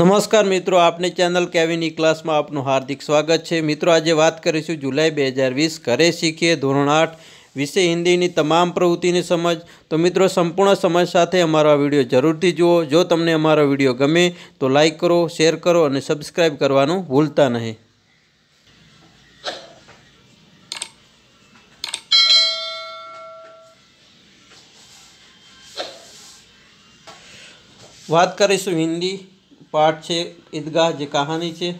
નમસ્કાર મિત્રો આપને ચેનલ કેવિની ક્લાસમાં આપનું હાર્દિક સ્વાગત છે મિત્રો આજે વાત કરીશું જુલાઈ બે હજાર વીસ ઘરે શીખીએ ધોરણ આઠ વિશે હિન્દીની તમામ પ્રવૃત્તિની સમજ તો મિત્રો સંપૂર્ણ સમજ સાથે અમારો આ વિડીયો જરૂરથી જુઓ જો તમને અમારો વિડીયો ગમે તો લાઇક કરો શેર કરો અને સબસ્ક્રાઈબ કરવાનું ભૂલતા નહીં વાત કરીશું હિન્દી पाठ से ईदगाह जी कहानी से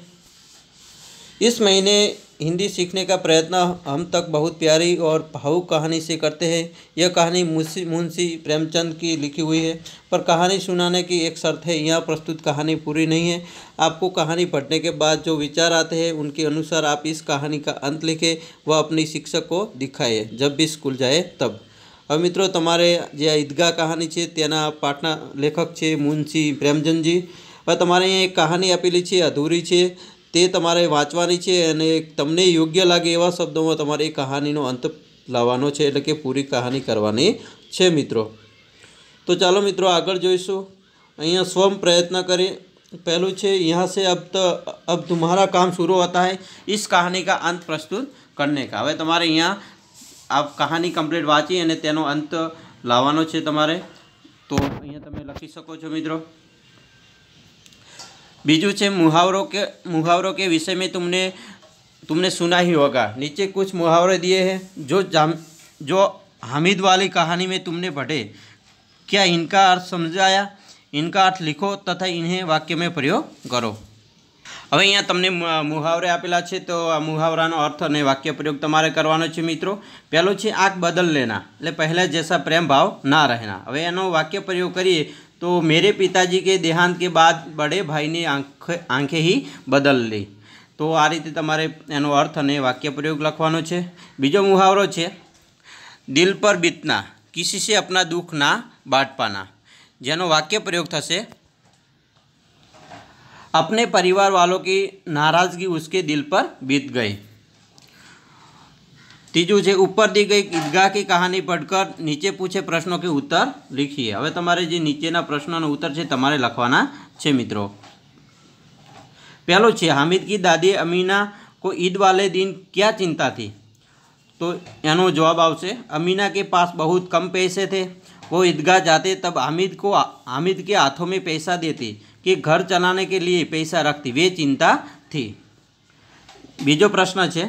इस महीने हिंदी सीखने का प्रयत्न हम तक बहुत प्यारी और भावुक कहानी से करते हैं यह कहानी मुंशी मुंशी प्रेमचंद की लिखी हुई है पर कहानी सुनाने की एक शर्त है यह प्रस्तुत कहानी पूरी नहीं है आपको कहानी पढ़ने के बाद जो विचार आते हैं उनके अनुसार आप इस कहानी का अंत लिखें व अपने शिक्षक को दिखाए जब भी स्कूल जाए तब मित्रों तुम्हारे जे ईदगाह कहानी है तेना पाठना लेखक है मुंशी प्रेमचंद जी વ તમારા અહીંયા એક કહાની આપેલી છે અધૂરી છે તે તમારે વાંચવાની છે અને તમને યોગ્ય લાગે એવા શબ્દોમાં તમારે આ કહાનીનો અંત લાવવાનો છે એટલે કે પૂરી કહાની કરવાની છે મિત્રો તો ચાલો મિત્રો આગળ જોઈશું અહીંયા સ્વમ પ્રયત્ન કરી પહેલું છે અહીંયા સે અબ તબ તમારું કામ શરૂ ہوتا છે ਇਸ કહાની કા અંત પ્રસ્તુત કરને કા હવે તમારે અહીંયા આ કહાની કમ્પ્લીટ વાંચી અને તેનો અંત લાવવાનો છે તમારે તો અહીંયા તમે લખી શકો છો મિત્રો બીજું છે મુહાવરો કે મુહાવરો કે વિષયમાં तुमने तुमने सुना ही होगा नीचे कुछ मुहावरे दिए हैं जो जाम जो हामिद वाली कहानी में तुमने पढ़े क्या इनका अर्थ સમજાયા ઇનકા અર્થ લીખો તથા ઇન્હે વાક્યમાં પ્રયોગ કરો હવે અહીંયા તમને મુહાવરે આપેલા છે તો આ મુહાવરાનો અર્થ અને વાક્ય પ્રયોગ તમારે કરવાનો છે મિત્રો પહેલું છે આંખ બદલ લેના એટલે પહેલાં જેસા પ્રેમ ભાવ ના રહેના હવે એનો વાક્ય પ્રયોગ કરીએ तो मेरे पिताजी के દેહાંત કે બાદ બડે ભાઈની આંખ આંખે હી બદલ લી તો આ રીતે તમારે એનો અર્થ અને વાક્ય પ્રયોગ લખવાનો છે બીજો મુહાવરો છે દિલ પર બીતના કિસી સે અપના દુઃખ ના બાંટ પાના જેનો વાક્ય પ્રયોગ થશે अपने परिवार वालों की नाराज़गी उसके दिल पर बीत गई तीजू है ઉપર दी गई ईदगाह की कहानी पढ़कर नीचे पूछे प्रश्नों के उत्तर હવે તમારે જે નીચેના પ્રશ્નોનો ઉત્તર उत्तर તમારે લખવાના છે મિત્રો પહેલો છે હામિદ કી દાદી અમીના को ईद वाले दिन क्या चिंता थी तो यानो जवाब आवश्य अमीना के पास बहुत कम पैसे थे वो ईदगाह जाते तब हामिद को हामिद के हाथों में पैसा देती कि घर चलाने के लिए पैसा रखती वे चिंता थी बीजो प्रश्न है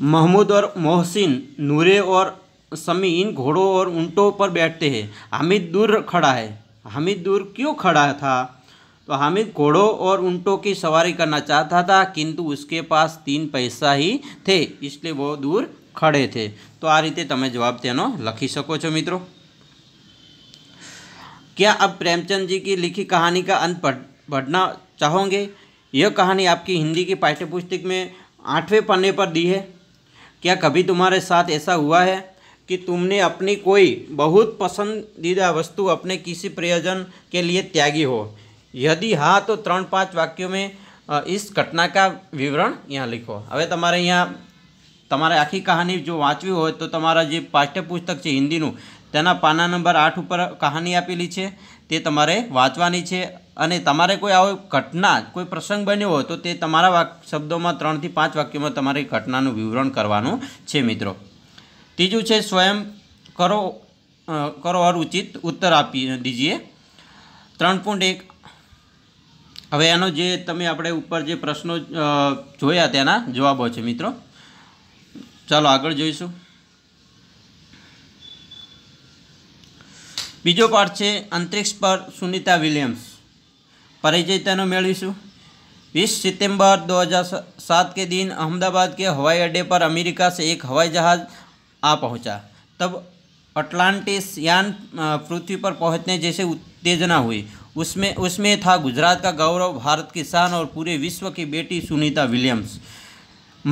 महमूद और मोहसिन नूरे और समी इन घोड़ों और ऊँटों पर बैठते हैं हामिद दूर खड़ा है हामिद दूर क्यों खड़ा था तो हामिद घोड़ों और ऊँटों की सवारी करना चाहता था किंतु उसके पास तीन पैसा ही थे इसलिए वो दूर खड़े थे तो आ रीते तब जवाब તેનો लखी सको मित्रों क्या अब प्रेमचंद जी की लिखी कहानी का अंत पढ़ पढ़ना चाहोगे यह कहानी आपकी हिंदी की पाठ्यपुस्तक में आठवें पन्ने पर दी है क्या कभी तुम्हारे साथ ऐसा हुआ है कि तुमने अपनी कोई बहुत पसंदीदा वस्तु अपने किसी प्रयोजन के लिए त्यागी हो यदि हाँ तो ત્રણ પાંચ વાક્યોમાં इस ઘટના કા વિવરણ यहाँ लिखो હવે તમારે અહીંયા તમારે આખી કહાની જો વાંચવી હોય તો તમારા જે પાઠ્યપુસ્તક છે હિન્દીનું તેના પાના નંબર આઠ ઉપર કહાની આપેલી છે તે તમારે વાંચવાની છે અને તમારે કોઈ આવો ઘટના કોઈ પ્રસંગ બન્યો હોય તો તે તમારા વાક શબ્દોમાં ત્રણથી પાંચ વાક્યોમાં તમારી ઘટનાનું વિવરણ કરવાનું છે મિત્રો ત્રીજું છે સ્વયં કરો કરો અરુચિત ઉત્તર આપી દીજીએ ત્રણ પોઈન્ટ એક હવે એનો જે તમે આપણે ઉપર જે પ્રશ્નો જોયા તેના જવાબો છે મિત્રો ચાલો આગળ જોઈશું બીજો પાઠ છે અંતરિક્ષ પર સુનિતા વિલિયમ્સ પરિચય તેનો મેળવીશું વીસ સિત્ટેમ્બર દો सात के दिन अहमदाबाद के हवाई अड्डे पर अमेरिका से एक हवाई जहाज़ आ पहुंचा तब अटलांटिस यान पृथ्वी पर पहुंचने जैसे उत्तेजना हुई उसमें उसमें था गुजरात का गौरव भारत की शान और पूरे विश्व की बेटी सुनीता विलियम्स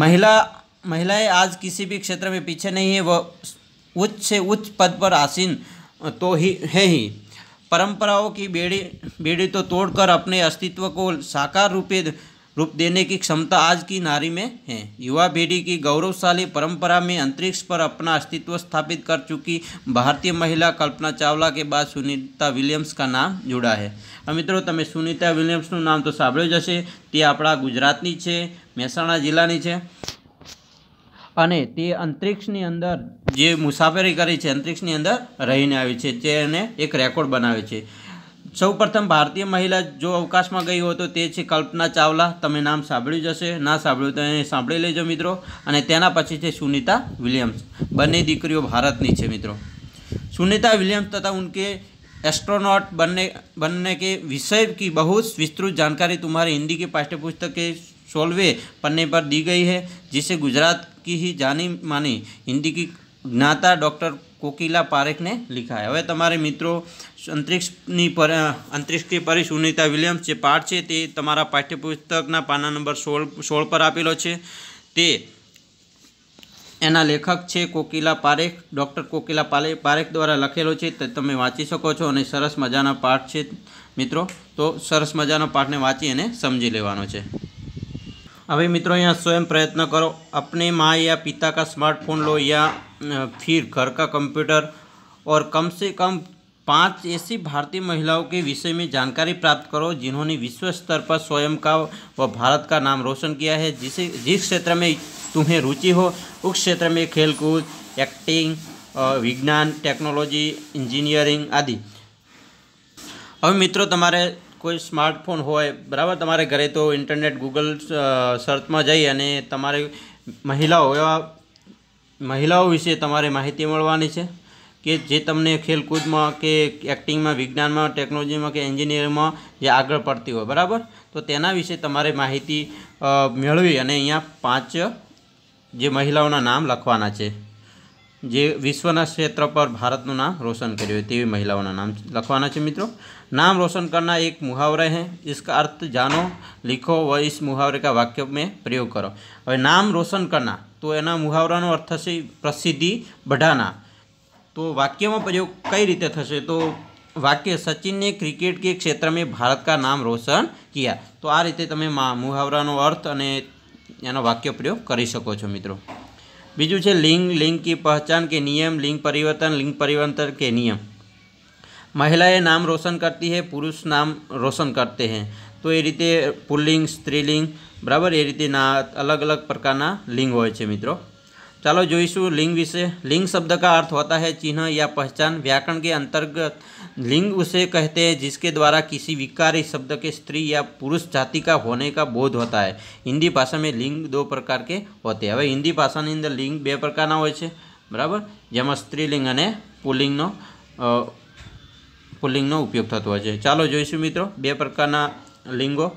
महिला महिलाएं आज किसी भी क्षेत्र में पीछे नहीं है वह उच्च से उच्च पद पर आसीन तो ही है ही परंपराओं की बेड़ी बेड़ी तो तोड़कर अपने अस्तित्व को साकार रूपे रूप देने की क्षमता आज की नारी में है युवा पीढ़ी की गौरवशाली परंपरा में अंतरिक्ष पर अपना अस्तित्व स्थापित कर चुकी भारतीय महिला कल्पना चावला के बाद सुनीता विलियम्स का नाम जुड़ा है मित्रों સુનિતા सुनीता विलियम्स नाम तो सांभ जैसे તે આપણા ગુજરાતની है मेहसणा जिला છે અને તે અંતરિક્ષની અંદર જે મુસાફરી કરી છે અંતરિક્ષની અંદર રહીને આવી છે તેને એક રેકોર્ડ બનાવે છે સૌપ્રથમ ભારતીય મહિલા જો અવકાશમાં ગઈ હોય તો તે છે કલ્પના ચાવલા તમે નામ સાંભળ્યું જશે ના સાંભળ્યું તો એને સાંભળી લેજો મિત્રો અને તેના પછી છે સુનિતા વિલિયમ્સ બંને દીકરીઓ ભારતની છે મિત્રો સુનિતા વિલિયમ્સ તથા ઉનકે એસ્ટ્રોનોટ બંને બંને કે વિષય કી બહુ विस्तृत जानकारी तुम्हारे हिंदी के पाठ्य पुस्तक સોલ્વે પન્ને પર દી ગઈ गई है जिसे गुजरात की ही जानी मानी हिंदी की ज्ञाता डॉक्टर કોકિલા પારેખને લીખાય હવે તમારે મિત્રો અંતરિક્ષની પર અંતરિક્ષની પરી સુનિતા વિલિયમ્સ જે પાઠ છે તે તમારા પાઠ્યપુસ્તકના પાના નંબર સોળ સોળ પર આપેલો છે તે એના લેખક છે કોકિલા પારેખ ડૉક્ટર કોકિલા પાલે પારેખ દ્વારા લખેલો છે તે તમે વાંચી શકો છો અને સરસ મજાના પાઠ છે મિત્રો તો સરસ મજાનો પાઠને વાંચી અને સમજી લેવાનો છે अभी मित्रों यहाँ स्वयं प्रयत्न करो अपने माँ या पिता का स्मार्टफोन लो या फिर घर का कंप्यूटर और कम से कम पांच ऐसी भारतीय महिलाओं के विषय में जानकारी प्राप्त करो जिन्होंने विश्व स्तर पर स्वयं का व भारत का नाम रोशन किया है जिसे जिस क्षेत्र में तुम्हें रुचि हो उस क्षेत्र में खेलकूद एक्टिंग विज्ञान टेक्नोलॉजी इंजीनियरिंग आदि अभी मित्रों तुम्हारे કોઈ સ્માર્ટફોન હોય બરાબર તમારે ઘરે તો ઇન્ટરનેટ ગૂગલ સર્ચમાં જઈ અને તમારે મહિલાઓ એવા મહિલાઓ વિશે તમારે માહિતી મળવાની છે કે જે તમને ખેલકૂદમાં કે એક્ટિંગમાં વિજ્ઞાનમાં ટેકનોલોજીમાં કે એન્જિનિયરિંગમાં જે આગળ પડતી હોય બરાબર તો તેના વિશે તમારે માહિતી મેળવી અને અહીંયા પાંચ જે મહિલાઓના નામ લખવાના છે જે વિશ્વના ક્ષેત્ર પર ભારતનું નામ રોશન કર્યું તેવી મહિલાઓનું નામ લખવાના છે મિત્રો નામ રોશન karna એક મુહાવરા છે ""iska arth jano likho va is muhavare ka vakya mein prayog karo"" હવે નામ રોશન karna તો એના મુહાવરાનો અર્થ છે પ્રસિદ્ધિ વધાના તો વાક્યમાં પ્રયોગ કઈ રીતે થશે તો વાક્ય સચિનને ક્રિકેટ કે ક્ષેત્રમાં ભારત કા નામ રોશન કિયા તો આ રીતે તમે મુહાવરાનો અર્થ અને એનો વાક્ય પ્રયોગ કરી શકો છો મિત્રો बीजू है लिंग लिंग की पहचान के नियम लिंग परिवर्तन लिंग परिवर्तन के नियम महिलाएं नाम रोशन करती है पुरुष नाम रोशन करते हैं तो ये रीते पुल्लिंग स्त्रीलिंग बराबर ए रीते अलग अलग प्रकार लिंग हो मित्रों चलो જોઈસુ લિંગ વિશે લિંગ શબ્દ કા અર્થ હોતા હૈ ચિના યા પહચાન વ્યાકરણ કે અંતર્ગત લિંગ ઉસે કહેતે હૈ جسકે દ્વારા કિસી વિકારી શબ્દ કે સ્ત્રી યા પુરુષ જાતિ કા હોને કા બોધ હોતા હૈ હિન્દી ભાષા મે લિંગ દો પ્રકાર કે હોતે હૈ હવે હિન્દી ભાષા ની અંદર લિંગ બે પ્રકાર ના હોય છે બરાબર જેમ સ્ત્રીલિંગ અને પુલિંગ નો પુલિંગ નો ઉપયોગ થતો હૈ ચાલો જોઈસુ મિત્રો બે પ્રકાર ના લિંગો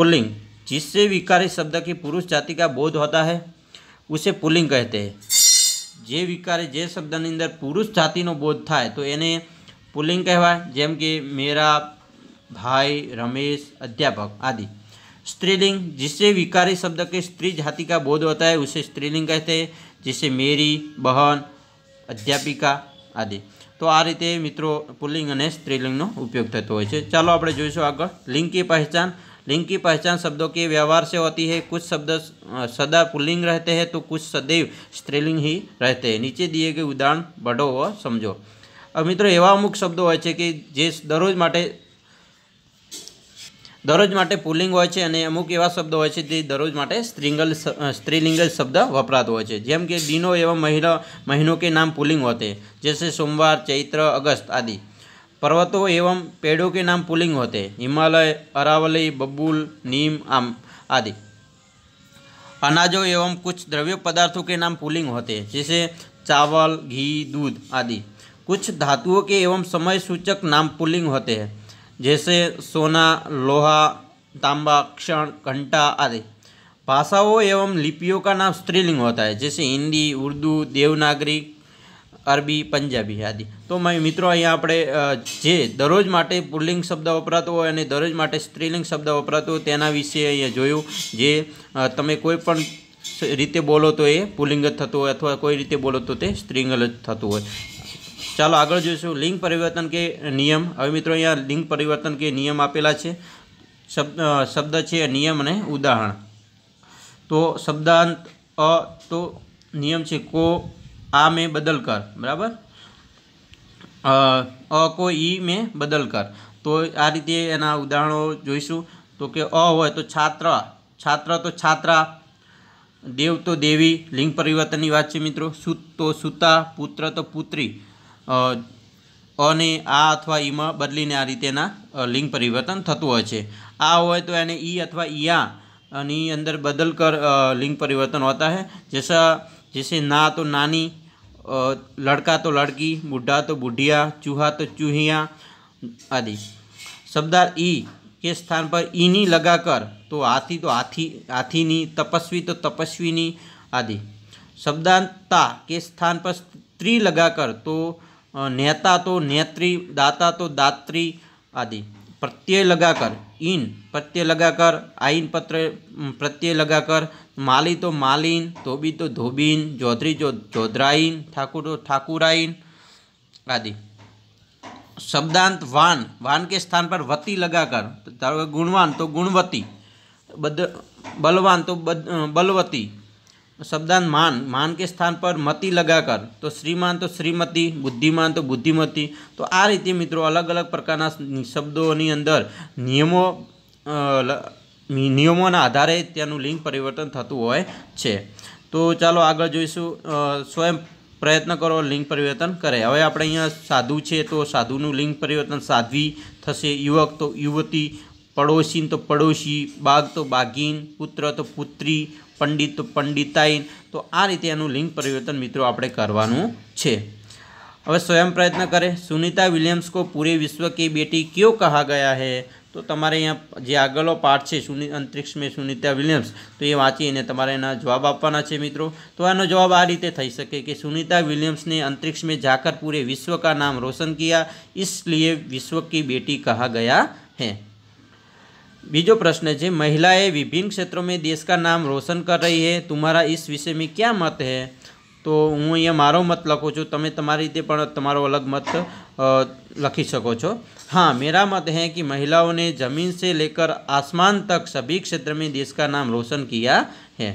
પુલિંગ جس સે વિકારી શબ્દ કે પુરુષ જાતિ કા બોધ હોતા હૈ ઉસે પુલિંગ કહેતે જે વિકારે જે શબ્દની અંદર પુરુષ જાતિનો બોધ થાય તો એને પુલિંગ કહેવાય જેમ કે મેરા ભાઈ રમેશ અધ્યાપક આદि સ્ત્રીલિંગ जिससे विकारी शब्द के स्त्री जाति का बोध होता है उसे स्त्रीलिंग कहते हैं जिसे मेरी બહન અધ્યાપિકા આદિ તો આ રીતે મિત્રો પુલ્લિંગ અને સ્ત્રીલિંગનો ઉપયોગ થતો હોય છે ચાલો આપણે જોઈશું આગળ લિંગ કી પહેચાન लिंग की पहचान शब्दों के व्यवहार से होती है कुछ शब्द सदा पुल्लिंग रहते हैं तो कुछ सदैव स्त्रीलिंग ही रहते हैं नीचे दिए गए उदाहरण बढ़ो व સમજો મિત્રો એવા અમુક શબ્દો હોય છે કે જે દરરોજ માટે દરરોજ માટે પુલ્લિંગ હોય છે અને અમુક એવા શબ્દો હોય છે જે દરરોજ માટે સ્ત્રીંગલ સ્ત્રીલિંગ શબ્દ વપરાતો હોય છે જેમ કે દિનો એવા મહિનો મહિનો કે નામ પુલ્લિંગ હોતે જૈસે સોમવાર ચૈત્ર અગસ્ત આદિ पर्वतों एवं पेड़ों के नाम पुलिंग होते हैं हिमालय अरावली बबूल नीम आम आदि अनाजों एवं कुछ द्रव्य पदार्थों के नाम पुलिंग होते हैं जैसे चावल घी दूध आदि कुछ धातुओं के एवं समय सूचक नाम पुलिंग होते हैं जैसे सोना लोहा तांबा क्षण घंटा आदि भाषाओं एवं लिपियों का नाम स्त्रीलिंग होता है जैसे हिंदी उर्दू देवनागरी અરબી પંજાબી આદિ તો મિત્રો અહીંયા આપણે જે દરરોજ માટે પુલ્લિંગ શબ્દ વપરાતો હોય અને દરરોજ માટે સ્ત્રીલિંગ શબ્દ વપરાતો હોય તેના વિશે અહીંયા જોયું જે તમે કોઈ પણ રીતે બોલો તો એ પુલ્લિંગ જ થતું હોય અથવા કોઈ રીતે બોલો તો તે સ્ત્રીલિંગ જ થતું હોય ચાલો આગળ જોઈશું લિંગ પરિવર્તન કે નિયમ હવે મિત્રો અહીંયા લિંગ પરિવર્તન કે નિયમ આપેલા છે શબ્દ શબ્દ છે નિયમ અને ઉદાહરણ તો શબ્દાંત અ તો નિયમ છે કો આ મેં બદલ કર બરાબર અ કો ઈ મેં બદલ કર તો આ રીતે એના ઉદાહરણો જોઈશું તો કે અ હોય તો છાત્ર છાત્ર તો છાત્રા દેવ તો દેવી લિંગ પરિવર્તનની વાત છે મિત્રો સુત તો સુતા પુત્ર તો પુત્રી અને આ અથવા ઈમાં બદલીને આ રીતેના લિંગ પરિવર્તન થતું હોય છે આ હોય તો એને ઈ અથવા ઈયા અને અંદર બદલ કર લિંગ પરિવર્તન હોતા હૈ જૈસા जैसे ना तो नानी लड़का तो लड़की बुढ़ा तो बुढ़िया चूहा तो चूहिया आदि शब्दार ई के स्थान पर ईनी लगाकर तो हाथी तो हाथी हाथीनी तपस्वी तो तपस्वीनी आदि शब्दांता के स्थान पर स्त्री लगाकर तो नेता तो नेत्री दाता तो दात्री आदि प्रत्यय लगाकर इन प्रत्यय लगाकर आइन पत्र प्रत्यय लगाकर माली तो मालीन धोबी तो धोबीन जोधरी जो जोधराइन ठाकुर तो ठाकुराइन आदि शब्दांत वान वान के स्थान पर वती लगाकर गुणवान तो गुणवती बद बलवान तो बद बलवती शब्दांत मान मान के स्थान पर मती लगाकर तो श्रीमान तो श्रीमती बुद्धिमान तो बुद्धिमती तो आ रीति मित्रों अलग अलग प्रकार शब्दों अंदर नियमों નિયમોના આધારે તેનું લિંગ પરિવર્તન થતું હોય છે તો ચાલો આગળ જોઈશું સ્વયં પ્રયત્ન કરો લિંગ પરિવર્તન કરે હવે આપણે અહીંયા સાધુ છે તો સાધુનું લિંગ પરિવર્તન સાધ્વી થશે યુવક તો યુવતી પડોશીન તો પડોશી બાગ તો બાગીન પુત્ર તો પુત્રી પંડિત તો પંડિતાઈન તો આ રીતે એનું લિંગ પરિવર્તન મિત્રો આપણે કરવાનું છે હવે સ્વયં પ્રયત્ન કરે સુનિતા વિલિયમ્સ કો પૂરે વિશ્વ કે બેટી ક્યો કહા ગયા હૈ તો તમારે અહીંયા જે આગળનો પાઠ છે સુનિ અંતરિક્ષ મેં સુનિતા વિલિયમ્સ તો એ વાંચી અને તમારે એના જવાબ આપવાના છે મિત્રો તો આનો જવાબ આ રીતે થઈ શકે કે સુનિતા વિલિયમ્સને અંતરિક્ષ મેં જાકર પૂરે વિશ્વ કા નામ રોશન કિયા इसलिए વિશ્વ કી બેટી કહા ગયા હૈ બીજો પ્રશ્ન છે મહિલાએ વિભિન્ન ક્ષેત્રો મેં દેશ કા નામ રોશન કર રહી હૈ તુમ્હારા ઇસ વિષય મેં ક્યા મત હૈ તો હું અહીંયા મારો મત લખું છું તમે તમારી રીતે પણ તમારો અલગ મત લખી શકો છો હા મેરા મત હે કે મહિલાઓ ને જમીન સે લેકર આસમાન તક સભી ક્ષેત્ર મે દેશ કા નામ રોશન કિયા હે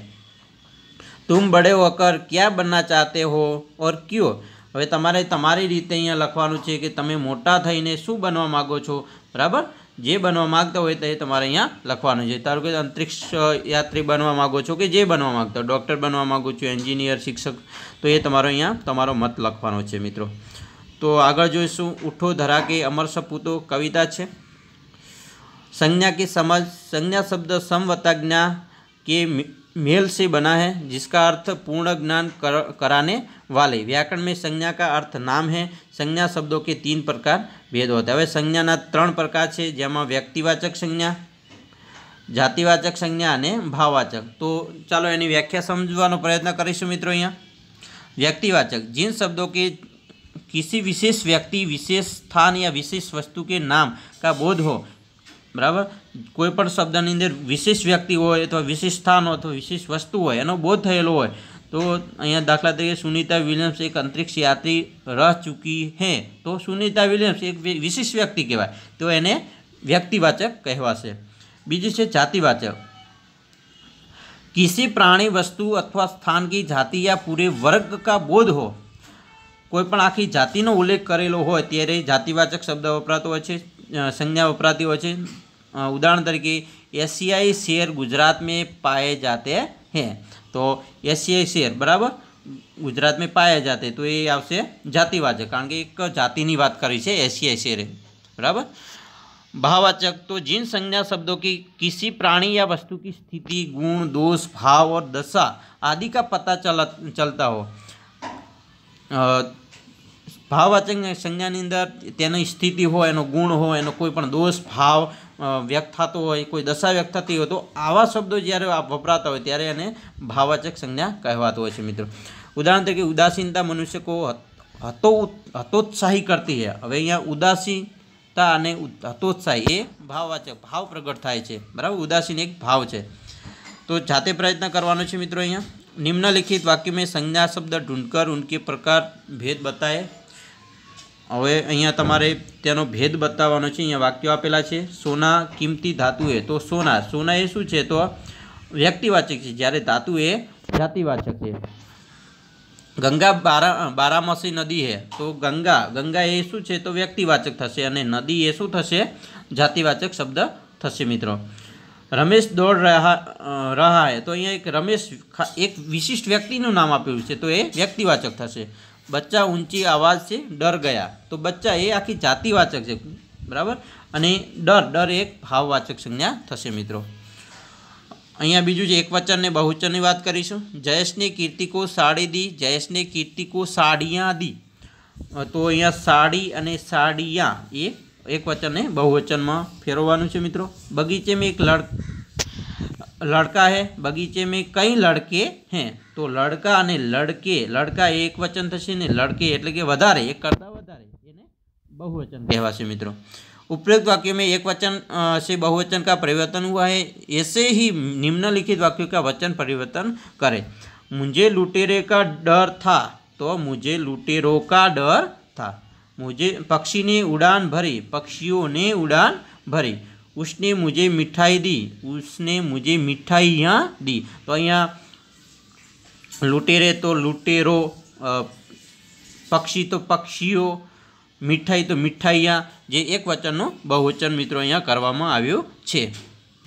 તું બડે વોકર ક્યા બનના ચાહતે હો ઓર ક્યો હવે તમારે તમારી રીતે અહીંયા લખવાનું છે કે તમે મોટો થઈને શું બનવા માંગો છો બરાબર જે બનવા માંગતો હોય તો એ તમારે અહીંયા લખવાનો છે તારું કે અંતરિક્ષ યાત્રી બનવા માંગો છો કે જે બનવા માંગતો ડોક્ટર બનવા માંગો છો એન્જિનિયર શિક્ષક તો એ તમારો અહીંયા તમારો મત લખવાનો છે મિત્રો તો આગળ જોઈશું ઉઠો ધરા કે અમર સપુતો કવિતા છે સંજ્ઞા કે સમજ સંજ્ઞા શબ્દ સમવતક જ્ઞા કે मेल से बना है जिसका अर्थ पूर्ण ज्ञान कर, कराने वाले व्याकरण में संज्ञा का अर्थ नाम है संज्ञा शब्दों के तीन प्रकार भेद होते हैं હવે संज्ञा ત્રણ प्रकार से जेमा व्यक्तिवाचक संज्ञा जातिवाचक संज्ञा ने भाववाचक तो चलो यनी व्याख्या समझवा प्रयत्न કરીશું मित्रों अँ व्यक्तिवाचक जिन शब्दों के किसी विशेष व्यक्ति विशेष स्थान या विशेष वस्तु के नाम का बोध हो બરાબર કોઈપણ શબ્દની અંદર વિશેષ વ્યક્તિ હોય અથવા વિશેષ સ્થાન હોય અથવા વિશેષ વસ્તુ હોય એનો બોધ થયેલો હોય તો અહીંયા દાખલા તરીકે સુનિતા વિલિયમ્સ એક અંતરિક્ષ યાત્રી રહ ચૂકી હે તો સુનિતા વિલિયમ્સ એક વિશિષ્ટ વ્યક્તિ કહેવાય તો એને વ્યક્તિવાચક કહેવાશે બીજું છે જાતિવાચક કિસી પ્રાણી વસ્તુ અથવા સ્થાન કી જાતિ યા પૂરે વર્ગ કા બોધ હો કોઈપણ આખી જાતિનો ઉલ્લેખ કરેલો હોય ત્યારે જાતિવાચક શબ્દ વપરાતો હોય છે સંજ્ઞા વપરાતી હોય છે उदाहरण तरीके एशियाई शेर गुजरात में पाए जाते हैं તો એશિયાઈ શેર બરાબર ગુજરાતમાં પાયા જાતે તો એ આવશે જાતિવાચક કારણ કે એક જાતિની વાત કરી છે એશિયાઈ શેરે બરાબર भाववाचक तो जिन संज्ञा शब्दों की किसी प्राणी या वस्तु की स्थिति गुण दोष भाव और दशा आदि का पता चला चलता हो ભાવવાચક સંજ્ઞાની અંદર તેની સ્થિતિ હોય એનો ગુણ હોય એનો કોઈ પણ દોષ ભાવ વ્યક્ત થતો હોય કોઈ દશા વ્યક્ત થતી હોય તો આવા શબ્દો જ્યારે વપરાતા હોય ત્યારે એને ભાવાચક સંજ્ઞા કહેવાતો હોય છે મિત્રો ઉદાહરણ તરીકે ઉદાસીનતા મનુષ્ય કો હતો હતોત્સાહી કરતી હે હવે અહીંયા ઉદાસીનતા અને હતોત્સાહી એ ભાવવાચક ભાવ પ્રગટ થાય છે બરાબર ઉદાસીન એક ભાવ છે તો જાતે પ્રયત્ન કરવાનો છે મિત્રો અહીંયા નિમ્નલિખિત વાક્ય સંજ્ઞા શબ્દ ઢૂંઢકર ઉનકે પ્રકાર ભેદ બતાએ હવે અહીંયા તમારે તેનો ભેદ બતાવવાનો છે અહીંયા વાક્યો આપેલા છે સોના કિંમતી ધાતુ એ તો સોના સોના એ શું છે તો વ્યક્તિવાચક છે જ્યારે ધાતુ એ જાતિવાચક છે ગંગા બારા બારામસી નદી હે તો ગંગા ગંગા એ શું છે તો વ્યક્તિવાચક થશે અને નદી એ શું થશે જાતિવાચક શબ્દ થશે મિત્રો રમેશ દોડ રહ્યા રહ્યા હે તો અહીંયા એક રમેશ એક વિશિષ્ટ વ્યક્તિનું નામ આપેલું છે તો એ વ્યક્તિવાચક થશે બચ્ચા ઊંચી છે ડર ગયા તો બચ્ચા એ આખી જાતિવાચક છે બરાબર અને ડર ડર એક ભાવવાચક સંજ્ઞા થશે મિત્રો અહીંયા બીજું છે એકવચન ને બહુવચનની વાત કરીશું જયેશને કીર્તિકો સાડી દી જયેશને કીર્તિકો સાડિયા દી તો અહીંયા સાડી અને સાડિયા એ એકવચન ને બહુવચનમાં ફેરવવાનું છે મિત્રો બગીચે મેં એક લડ लड़का है बगीचे में कई लड़के हैं तो लड़का ने लड़के लड़का एक वचन थे ને लड़के એટલે કે एक करता કરતાં વધારે बहुवचन कहवा से मित्रों उपयुक्त वाक्य में एक वचन से बहुवचन का परिवर्तन हुआ है ऐसे ही निम्नलिखित वाक्यों का वचन परिवर्तन करें मुझे लुटेरे का डर था तो मुझे लुटेरों का डर था मुझे पक्षी ने उड़ान भरी पक्षियों ने उड़ान भरी उसने मुझे मिठाई दी उसने मुझे मिठाइयाँ દી તો અહીંયા લૂંટેરે તો લૂંટેરો પક્ષી તો પક્ષીઓ મીઠાઈ તો મીઠાઈયા જે એક વચનનો બહુવચન મિત્રો અહીંયા કરવામાં આવ્યું છે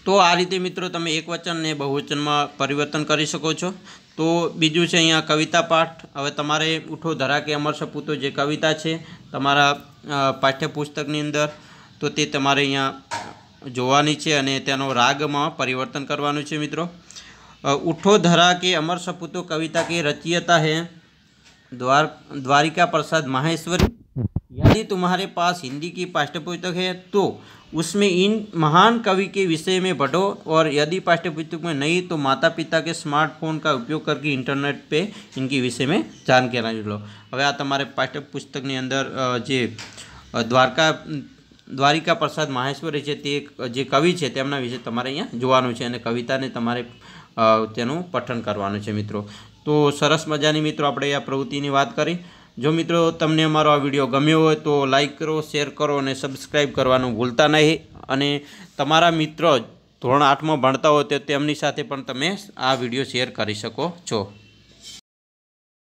તો આ રીતે મિત્રો તમે એક વચનને બહુવચનમાં પરિવર્તન કરી શકો છો તો બીજું છે અહીંયા કવિતા પાઠ હવે તમારે ઉઠો ધરા કે અમર સપૂતો જે કવિતા છે તમારા પાઠ્યપુસ્તકની અંદર તો તે તમારે અહીંયા जो है અને તેનો રાગમાં પરિવર્તન કરવાનું છે મિત્રો ઉઠો ધરા કે અમર સપૂતો કવિતા કે द्वार द्वारिका प्रसाद माहेश्वरी यदि तुम्हारे पास हिंदी की पाठ्यपुस्तक है तो उसमें इन महान कवि के विषय में बढ़ो और यदि पाठ्यपुस्तक में नहीं तो माता पिता के स्मार्टफोन का उपयोग करके इंटरनेट पे इनके विषय में જાણકારી લો હવે આ તમારે ने अंदर जे द्वारका દ્વારિકા પ્રસાદ માહેશ્વરી છે તે જે કવિ છે તેમના વિશે તમારે અહીંયા જોવાનું છે અને કવિતાને તમારે તેનું પઠન કરવાનું છે મિત્રો તો સરસ મજાની મિત્રો આપણે આ પ્રવૃત્તિની વાત કરી જો મિત્રો તમને અમારો આ વિડીયો ગમ્યો હોય તો લાઇક કરો શેર કરો અને સબસ્ક્રાઈબ કરવાનું ભૂલતા નહીં અને તમારા મિત્રો ધોરણ આઠમાં ભણતા હોય તો તેમની સાથે પણ તમે આ વિડીયો શેર કરી શકો છો